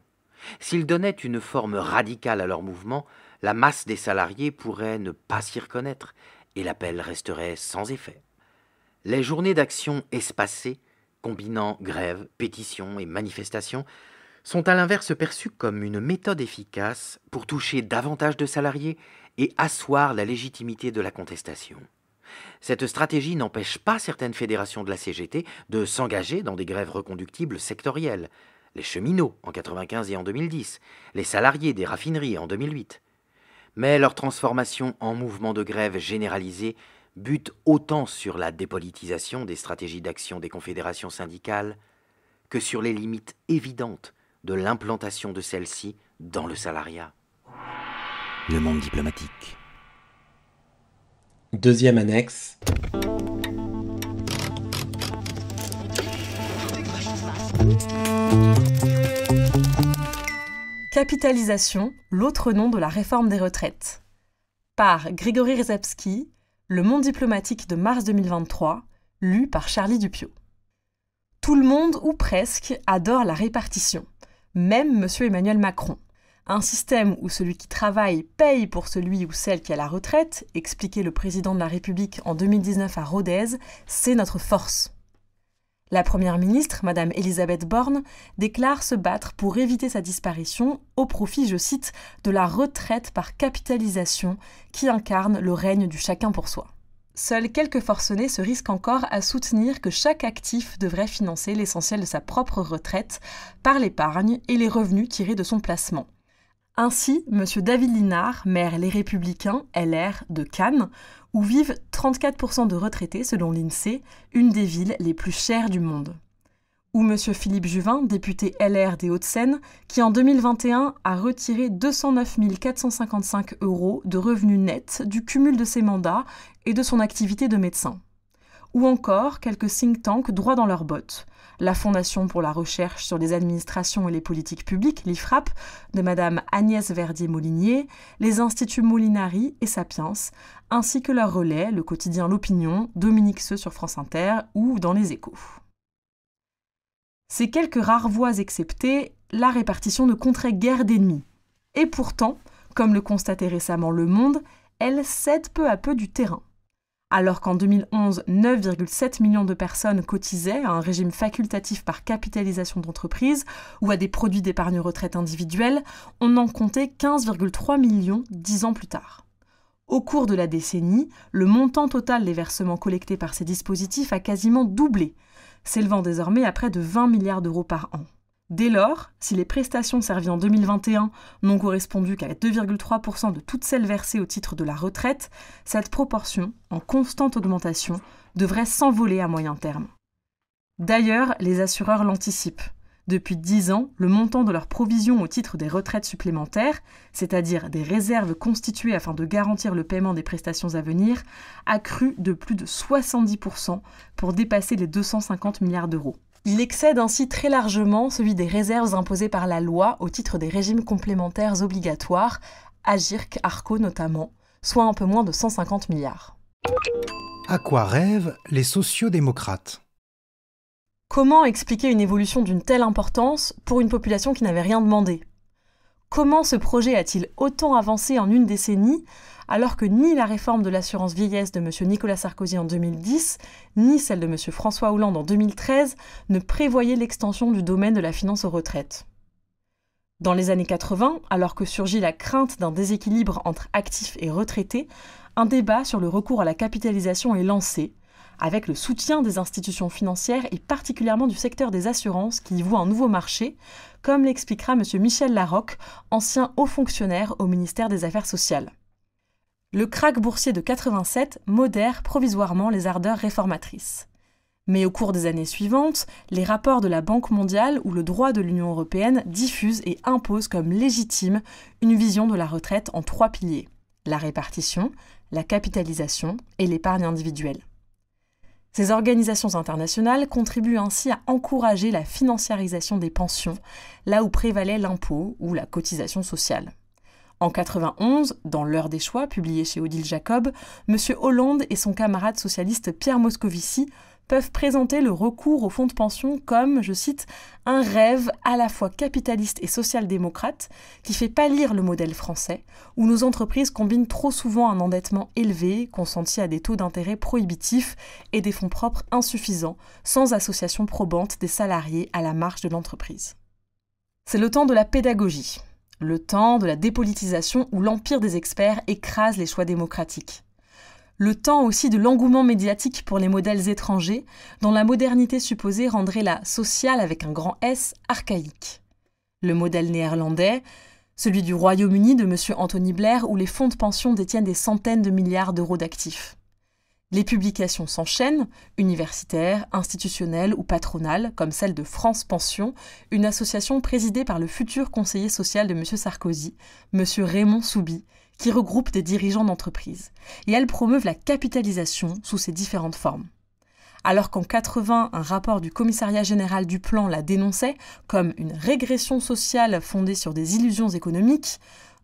Speaker 2: S'ils donnaient une forme radicale à leur mouvement, la masse des salariés pourrait ne pas s'y reconnaître et l'appel resterait sans effet. Les journées d'action espacées, combinant grève, pétitions et manifestations sont à l'inverse perçus comme une méthode efficace pour toucher davantage de salariés et asseoir la légitimité de la contestation. Cette stratégie n'empêche pas certaines fédérations de la CGT de s'engager dans des grèves reconductibles sectorielles. Les cheminots en 1995 et en 2010, les salariés des raffineries en 2008. Mais leur transformation en mouvement de grève généralisé bute autant sur la dépolitisation des stratégies d'action des confédérations syndicales que sur les limites évidentes de l'implantation de celle-ci dans le salariat.
Speaker 1: Le monde diplomatique. Deuxième annexe.
Speaker 3: Capitalisation, l'autre nom de la réforme des retraites. Par Grégory Rezepski, Le Monde diplomatique de mars 2023, lu par Charlie Dupio. Tout le monde, ou presque, adore la répartition même M. Emmanuel Macron. Un système où celui qui travaille paye pour celui ou celle qui a la retraite, expliquait le président de la République en 2019 à Rodez, c'est notre force. La première ministre, Madame Elisabeth Borne, déclare se battre pour éviter sa disparition au profit, je cite, de la retraite par capitalisation qui incarne le règne du chacun pour soi. Seuls quelques forcenés se risquent encore à soutenir que chaque actif devrait financer l'essentiel de sa propre retraite par l'épargne et les revenus tirés de son placement. Ainsi, M. David Linard, maire Les Républicains, LR de Cannes, où vivent 34% de retraités selon l'INSEE, une des villes les plus chères du monde. Ou M. Philippe Juvin, député LR des Hauts-de-Seine, qui en 2021 a retiré 209 455 euros de revenus nets du cumul de ses mandats de son activité de médecin. Ou encore quelques think tanks droits dans leurs bottes. La Fondation pour la recherche sur les administrations et les politiques publiques, l'IFRAP, de Madame Agnès Verdier-Molinier, les instituts Molinari et Sapiens, ainsi que leur relais, le quotidien L'Opinion, Dominique Seux sur France Inter ou dans Les Échos. Ces quelques rares voix exceptées, la répartition ne compterait guère d'ennemis. Et pourtant, comme le constatait récemment Le Monde, elle cède peu à peu du terrain. Alors qu'en 2011, 9,7 millions de personnes cotisaient à un régime facultatif par capitalisation d'entreprise ou à des produits d'épargne retraite individuelle, on en comptait 15,3 millions dix ans plus tard. Au cours de la décennie, le montant total des versements collectés par ces dispositifs a quasiment doublé, s'élevant désormais à près de 20 milliards d'euros par an. Dès lors, si les prestations servies en 2021 n'ont correspondu qu'à 2,3% de toutes celles versées au titre de la retraite, cette proportion, en constante augmentation, devrait s'envoler à moyen terme. D'ailleurs, les assureurs l'anticipent. Depuis 10 ans, le montant de leurs provisions au titre des retraites supplémentaires, c'est-à-dire des réserves constituées afin de garantir le paiement des prestations à venir, a cru de plus de 70% pour dépasser les 250 milliards d'euros. Il excède ainsi très largement celui des réserves imposées par la loi au titre des régimes complémentaires obligatoires, AGIRC, ARCO notamment, soit un peu moins de 150 milliards.
Speaker 2: À quoi rêvent les sociodémocrates
Speaker 3: Comment expliquer une évolution d'une telle importance pour une population qui n'avait rien demandé Comment ce projet a-t-il autant avancé en une décennie alors que ni la réforme de l'assurance vieillesse de M. Nicolas Sarkozy en 2010, ni celle de M. François Hollande en 2013 ne prévoyaient l'extension du domaine de la finance aux retraites. Dans les années 80, alors que surgit la crainte d'un déséquilibre entre actifs et retraités, un débat sur le recours à la capitalisation est lancé, avec le soutien des institutions financières et particulièrement du secteur des assurances qui y voit un nouveau marché, comme l'expliquera M. Michel Larocque, ancien haut fonctionnaire au ministère des Affaires sociales le krach boursier de 87 modère provisoirement les ardeurs réformatrices. Mais au cours des années suivantes, les rapports de la Banque mondiale ou le droit de l'Union européenne diffusent et imposent comme légitime une vision de la retraite en trois piliers la répartition, la capitalisation et l'épargne individuelle. Ces organisations internationales contribuent ainsi à encourager la financiarisation des pensions, là où prévalait l'impôt ou la cotisation sociale. En 91, dans L'heure des choix, publié chez Odile Jacob, M. Hollande et son camarade socialiste Pierre Moscovici peuvent présenter le recours au fonds de pension comme, je cite, un rêve à la fois capitaliste et social-démocrate qui fait pâlir le modèle français, où nos entreprises combinent trop souvent un endettement élevé, consenti à des taux d'intérêt prohibitifs et des fonds propres insuffisants, sans association probante des salariés à la marge de l'entreprise. C'est le temps de la pédagogie, le temps de la dépolitisation où l'empire des experts écrase les choix démocratiques. Le temps aussi de l'engouement médiatique pour les modèles étrangers, dont la modernité supposée rendrait la sociale avec un grand S archaïque. Le modèle néerlandais, celui du Royaume-Uni de M. Anthony Blair où les fonds de pension détiennent des centaines de milliards d'euros d'actifs. Les publications s'enchaînent, universitaires, institutionnelles ou patronales, comme celle de France Pension, une association présidée par le futur conseiller social de M. Sarkozy, M. Raymond Soubi, qui regroupe des dirigeants d'entreprises. Et elles promeuvent la capitalisation sous ses différentes formes. Alors qu'en 80, un rapport du commissariat général du plan la dénonçait comme une régression sociale fondée sur des illusions économiques,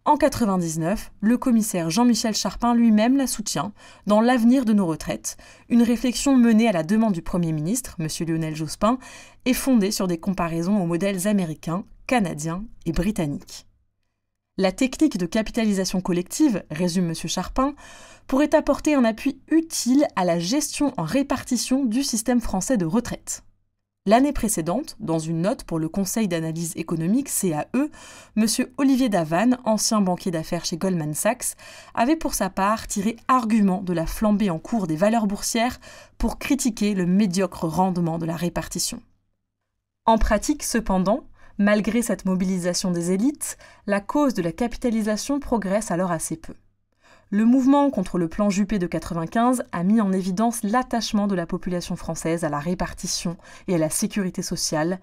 Speaker 3: en 1999, le commissaire Jean-Michel Charpin lui-même la soutient dans L'avenir de nos retraites, une réflexion menée à la demande du Premier ministre, M. Lionel Jospin, et fondée sur des comparaisons aux modèles américains, canadiens et britanniques. La technique de capitalisation collective, résume M. Charpin, pourrait apporter un appui utile à la gestion en répartition du système français de retraite. L'année précédente, dans une note pour le Conseil d'analyse économique CAE, M. Olivier Davan, ancien banquier d'affaires chez Goldman Sachs, avait pour sa part tiré argument de la flambée en cours des valeurs boursières pour critiquer le médiocre rendement de la répartition. En pratique, cependant, malgré cette mobilisation des élites, la cause de la capitalisation progresse alors assez peu. Le mouvement contre le plan Juppé de 95 a mis en évidence l'attachement de la population française à la répartition et à la sécurité sociale,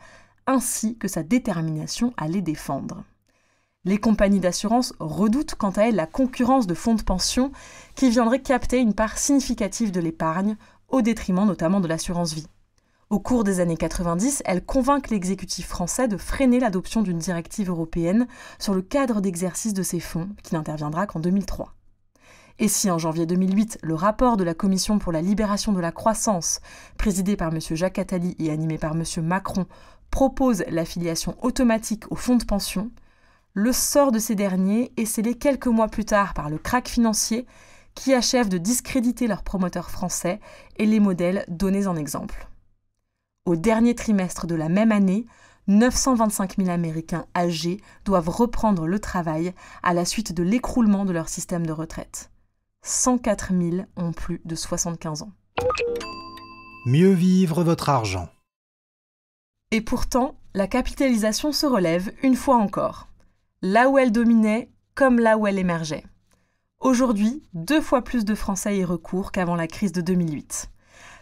Speaker 3: ainsi que sa détermination à les défendre. Les compagnies d'assurance redoutent quant à elles la concurrence de fonds de pension qui viendrait capter une part significative de l'épargne, au détriment notamment de l'assurance vie. Au cours des années 90, elles convainquent l'exécutif français de freiner l'adoption d'une directive européenne sur le cadre d'exercice de ces fonds, qui n'interviendra qu'en 2003. Et si en janvier 2008, le rapport de la Commission pour la libération de la croissance, présidé par M. Jacques Attali et animé par M. Macron, propose l'affiliation automatique aux fonds de pension, le sort de ces derniers est scellé quelques mois plus tard par le crack financier qui achève de discréditer leurs promoteurs français et les modèles donnés en exemple. Au dernier trimestre de la même année, 925 000 Américains âgés doivent reprendre le travail à la suite de l'écroulement de leur système de retraite. 104 000 ont plus de 75 ans.
Speaker 2: Mieux vivre votre argent.
Speaker 3: Et pourtant, la capitalisation se relève une fois encore, là où elle dominait comme là où elle émergeait. Aujourd'hui, deux fois plus de Français y recourent qu'avant la crise de 2008.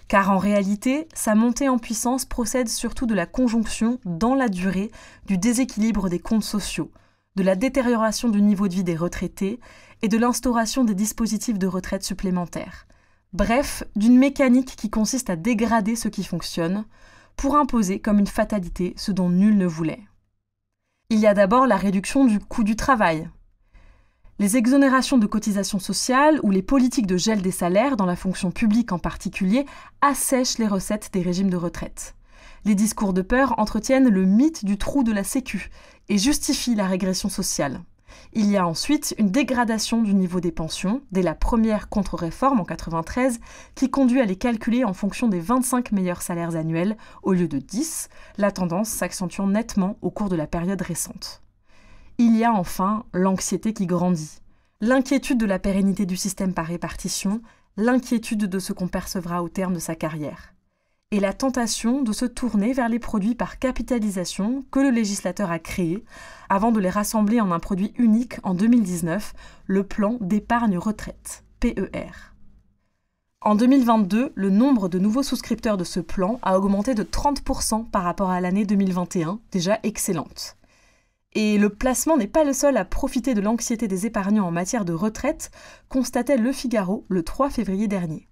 Speaker 3: Car en réalité, sa montée en puissance procède surtout de la conjonction, dans la durée, du déséquilibre des comptes sociaux, de la détérioration du niveau de vie des retraités et de l'instauration des dispositifs de retraite supplémentaires. Bref, d'une mécanique qui consiste à dégrader ce qui fonctionne pour imposer comme une fatalité ce dont nul ne voulait. Il y a d'abord la réduction du coût du travail. Les exonérations de cotisations sociales ou les politiques de gel des salaires dans la fonction publique en particulier assèchent les recettes des régimes de retraite. Les discours de peur entretiennent le mythe du trou de la Sécu et justifient la régression sociale. Il y a ensuite une dégradation du niveau des pensions dès la première contre-réforme en 1993 qui conduit à les calculer en fonction des 25 meilleurs salaires annuels au lieu de 10, la tendance s'accentuant nettement au cours de la période récente. Il y a enfin l'anxiété qui grandit, l'inquiétude de la pérennité du système par répartition, l'inquiétude de ce qu'on percevra au terme de sa carrière et la tentation de se tourner vers les produits par capitalisation que le législateur a créés avant de les rassembler en un produit unique en 2019, le plan d'épargne retraite, PER. En 2022, le nombre de nouveaux souscripteurs de ce plan a augmenté de 30% par rapport à l'année 2021, déjà excellente. Et le placement n'est pas le seul à profiter de l'anxiété des épargnants en matière de retraite, constatait Le Figaro le 3 février dernier.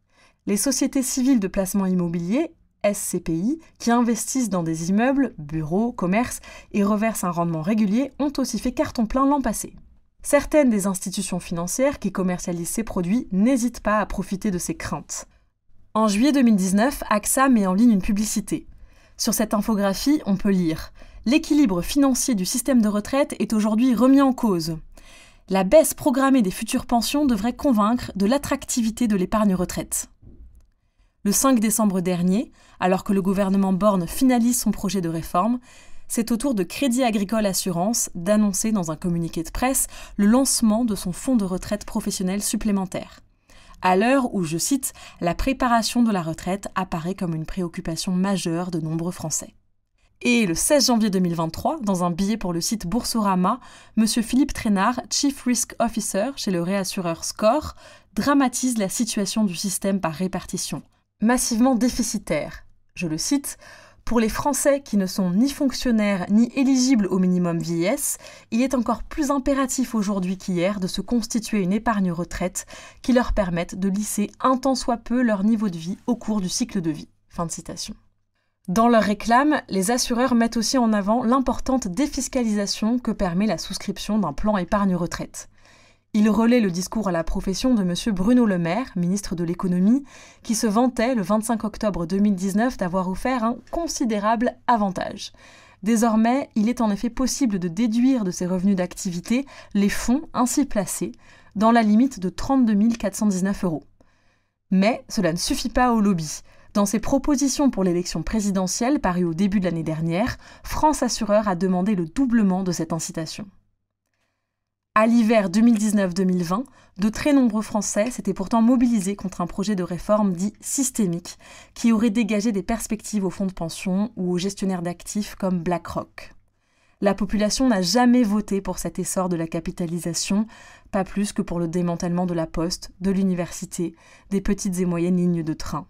Speaker 3: Les sociétés civiles de placement immobilier SCPI, qui investissent dans des immeubles, bureaux, commerces et reversent un rendement régulier, ont aussi fait carton plein l'an passé. Certaines des institutions financières qui commercialisent ces produits n'hésitent pas à profiter de ces craintes. En juillet 2019, AXA met en ligne une publicité. Sur cette infographie, on peut lire L'équilibre financier du système de retraite est aujourd'hui remis en cause. La baisse programmée des futures pensions devrait convaincre de l'attractivité de l'épargne retraite. Le 5 décembre dernier, alors que le gouvernement Borne finalise son projet de réforme, c'est au tour de Crédit Agricole Assurance d'annoncer dans un communiqué de presse le lancement de son fonds de retraite professionnelle supplémentaire. À l'heure où, je cite, la préparation de la retraite apparaît comme une préoccupation majeure de nombreux Français. Et le 16 janvier 2023, dans un billet pour le site Boursorama, M. Philippe Trénard, Chief Risk Officer chez le réassureur Score, dramatise la situation du système par répartition massivement déficitaire. Je le cite, Pour les Français qui ne sont ni fonctionnaires ni éligibles au minimum vieillesse, il est encore plus impératif aujourd'hui qu'hier de se constituer une épargne retraite qui leur permette de lisser un tant soit peu leur niveau de vie au cours du cycle de vie. Dans leur réclame, les assureurs mettent aussi en avant l'importante défiscalisation que permet la souscription d'un plan épargne retraite. Il relaie le discours à la profession de M. Bruno Le Maire, ministre de l'économie, qui se vantait le 25 octobre 2019 d'avoir offert un considérable avantage. Désormais, il est en effet possible de déduire de ses revenus d'activité les fonds ainsi placés, dans la limite de 32 419 euros. Mais cela ne suffit pas au lobby. Dans ses propositions pour l'élection présidentielle parues au début de l'année dernière, France Assureur a demandé le doublement de cette incitation. À l'hiver 2019-2020, de très nombreux Français s'étaient pourtant mobilisés contre un projet de réforme dit systémique qui aurait dégagé des perspectives aux fonds de pension ou aux gestionnaires d'actifs comme BlackRock. La population n'a jamais voté pour cet essor de la capitalisation, pas plus que pour le démantèlement de la poste, de l'université, des petites et moyennes lignes de train.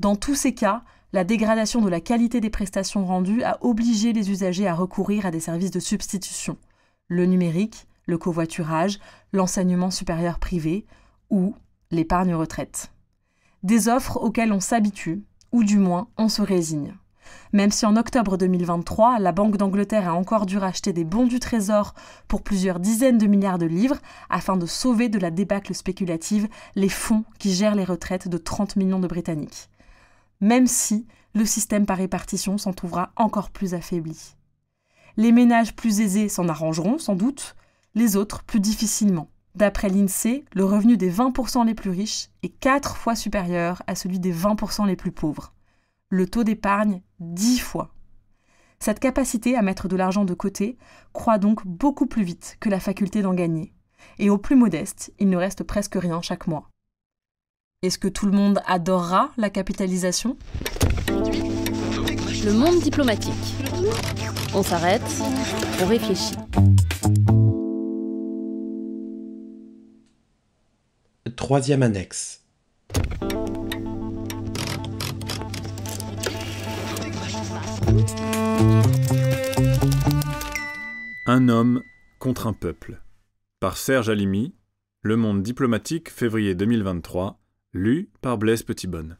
Speaker 3: Dans tous ces cas, la dégradation de la qualité des prestations rendues a obligé les usagers à recourir à des services de substitution, le numérique, le covoiturage, l'enseignement supérieur privé ou l'épargne retraite. Des offres auxquelles on s'habitue, ou du moins on se résigne. Même si en octobre 2023, la Banque d'Angleterre a encore dû racheter des bons du Trésor pour plusieurs dizaines de milliards de livres afin de sauver de la débâcle spéculative les fonds qui gèrent les retraites de 30 millions de Britanniques. Même si le système par répartition s'en trouvera encore plus affaibli. Les ménages plus aisés s'en arrangeront sans doute, les autres plus difficilement. D'après l'INSEE, le revenu des 20% les plus riches est 4 fois supérieur à celui des 20% les plus pauvres. Le taux d'épargne 10 fois. Cette capacité à mettre de l'argent de côté croît donc beaucoup plus vite que la faculté d'en gagner. Et au plus modeste, il ne reste presque rien chaque mois. Est-ce que tout le monde adorera la capitalisation Le monde diplomatique. On s'arrête, on réfléchit.
Speaker 1: Troisième annexe.
Speaker 4: Un homme contre un peuple. Par Serge Alimi, Le Monde diplomatique, février 2023, lu par Blaise Petitbonne.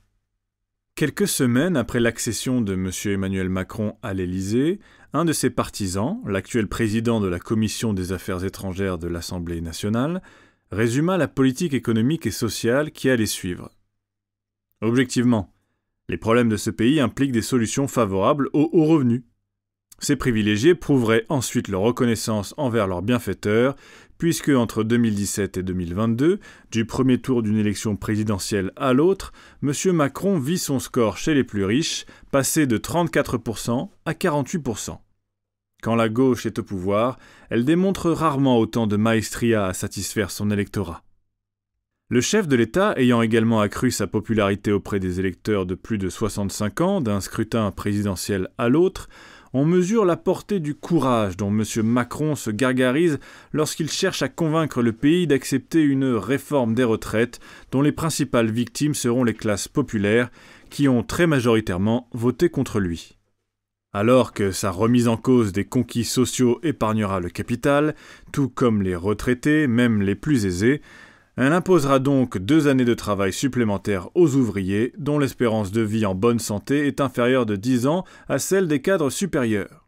Speaker 4: Quelques semaines après l'accession de M. Emmanuel Macron à l'Élysée, un de ses partisans, l'actuel président de la Commission des Affaires étrangères de l'Assemblée nationale, résuma la politique économique et sociale qui allait suivre. Objectivement, les problèmes de ce pays impliquent des solutions favorables aux hauts revenus. Ces privilégiés prouveraient ensuite leur reconnaissance envers leurs bienfaiteurs, puisque entre 2017 et 2022, du premier tour d'une élection présidentielle à l'autre, M. Macron vit son score chez les plus riches passer de 34% à 48%. Quand la gauche est au pouvoir, elle démontre rarement autant de maestria à satisfaire son électorat. Le chef de l'État, ayant également accru sa popularité auprès des électeurs de plus de 65 ans, d'un scrutin présidentiel à l'autre, on mesure la portée du courage dont M. Macron se gargarise lorsqu'il cherche à convaincre le pays d'accepter une réforme des retraites dont les principales victimes seront les classes populaires qui ont très majoritairement voté contre lui. Alors que sa remise en cause des conquis sociaux épargnera le capital, tout comme les retraités, même les plus aisés, elle imposera donc deux années de travail supplémentaires aux ouvriers dont l'espérance de vie en bonne santé est inférieure de dix ans à celle des cadres supérieurs.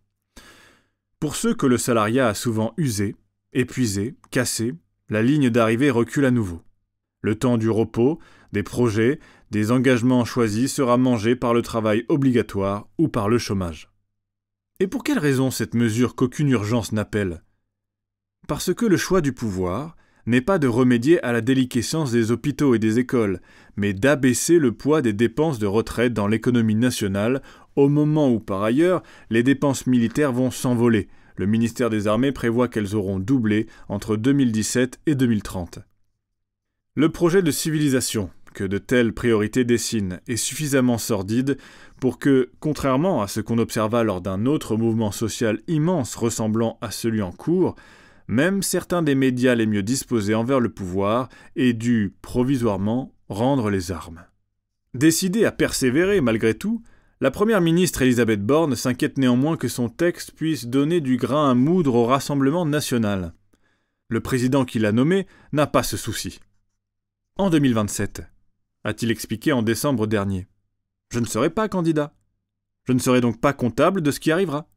Speaker 4: Pour ceux que le salariat a souvent usés, épuisé, cassés, la ligne d'arrivée recule à nouveau. Le temps du repos, des projets, des engagements choisis sera mangé par le travail obligatoire ou par le chômage. Et pour quelle raison cette mesure qu'aucune urgence n'appelle Parce que le choix du pouvoir n'est pas de remédier à la déliquescence des hôpitaux et des écoles, mais d'abaisser le poids des dépenses de retraite dans l'économie nationale au moment où, par ailleurs, les dépenses militaires vont s'envoler. Le ministère des Armées prévoit qu'elles auront doublé entre 2017 et 2030. Le projet de civilisation, que de telles priorités dessinent est suffisamment sordide pour que, contrairement à ce qu'on observa lors d'un autre mouvement social immense ressemblant à celui en cours, même certains des médias les mieux disposés envers le pouvoir aient dû, provisoirement, rendre les armes. Décidée à persévérer malgré tout, la Première ministre Elisabeth Borne s'inquiète néanmoins que son texte puisse donner du grain à moudre au Rassemblement national. Le président qui l'a nommé n'a pas ce souci. En 2027, a-t-il expliqué en décembre dernier. Je ne serai pas candidat. Je ne serai donc pas comptable de ce qui arrivera.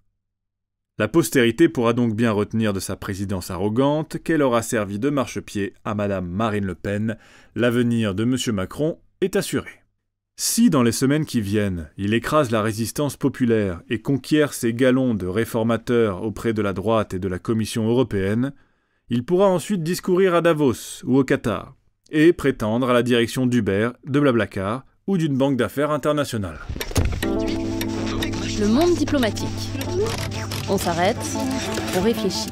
Speaker 4: La postérité pourra donc bien retenir de sa présidence arrogante qu'elle aura servi de marchepied à Madame Marine Le Pen. L'avenir de M. Macron est assuré. Si dans les semaines qui viennent, il écrase la résistance populaire et conquiert ses galons de réformateur auprès de la droite et de la Commission européenne, il pourra ensuite discourir à Davos ou au Qatar et prétendre à la direction d'Uber, de Blablacar ou d'une banque d'affaires internationale.
Speaker 3: Le monde diplomatique. On s'arrête, on réfléchit.